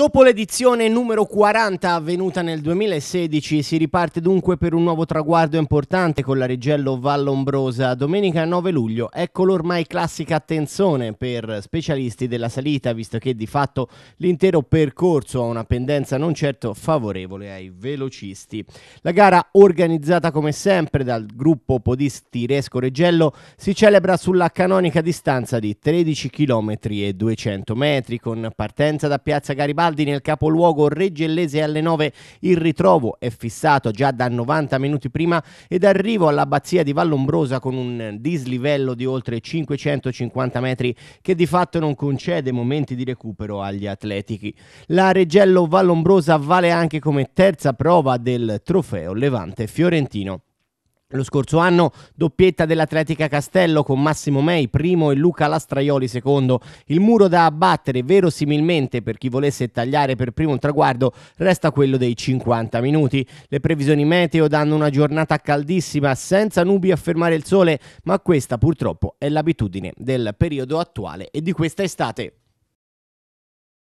Dopo l'edizione numero 40 avvenuta nel 2016 si riparte dunque per un nuovo traguardo importante con la Rigello Vallombrosa. Domenica 9 luglio ecco l'ormai classica attenzione per specialisti della salita visto che di fatto l'intero percorso ha una pendenza non certo favorevole ai velocisti. La gara organizzata come sempre dal gruppo podisti Resco Regello si celebra sulla canonica distanza di 13 km e 200 metri con partenza da Piazza Garibaldi Rinaldi nel capoluogo reggellese alle 9. Il ritrovo è fissato già da 90 minuti prima ed arrivo all'abbazia di Vallombrosa con un dislivello di oltre 550 metri che di fatto non concede momenti di recupero agli atletici. La Reggello Vallombrosa vale anche come terza prova del trofeo Levante Fiorentino. Lo scorso anno doppietta dell'Atletica Castello con Massimo Mei primo e Luca Lastraioli secondo. Il muro da abbattere verosimilmente per chi volesse tagliare per primo un traguardo resta quello dei 50 minuti. Le previsioni meteo danno una giornata caldissima senza nubi a fermare il sole, ma questa purtroppo è l'abitudine del periodo attuale e di questa estate.